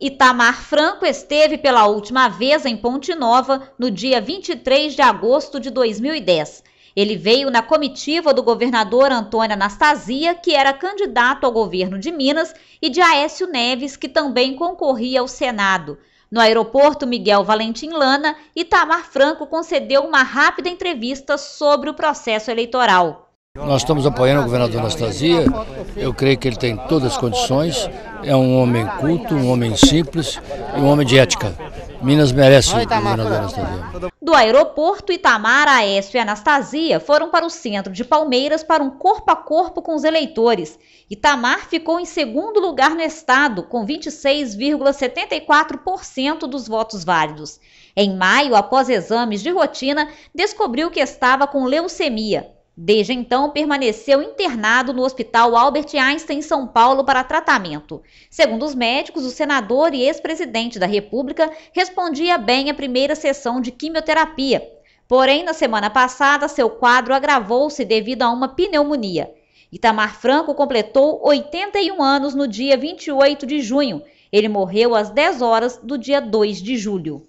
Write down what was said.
Itamar Franco esteve pela última vez em Ponte Nova no dia 23 de agosto de 2010. Ele veio na comitiva do governador Antônio Anastasia, que era candidato ao governo de Minas, e de Aécio Neves, que também concorria ao Senado. No aeroporto Miguel Valentim Lana, Itamar Franco concedeu uma rápida entrevista sobre o processo eleitoral. Nós estamos apoiando o governador Anastasia, eu creio que ele tem todas as condições é um homem culto, um homem simples e um homem de ética. Minas merece o governador Anastasia. Do aeroporto, Itamar, Aécio e Anastasia foram para o centro de Palmeiras para um corpo a corpo com os eleitores. Itamar ficou em segundo lugar no estado, com 26,74% dos votos válidos. Em maio, após exames de rotina, descobriu que estava com leucemia. Desde então, permaneceu internado no Hospital Albert Einstein, em São Paulo, para tratamento. Segundo os médicos, o senador e ex-presidente da República respondia bem à primeira sessão de quimioterapia. Porém, na semana passada, seu quadro agravou-se devido a uma pneumonia. Itamar Franco completou 81 anos no dia 28 de junho. Ele morreu às 10 horas do dia 2 de julho.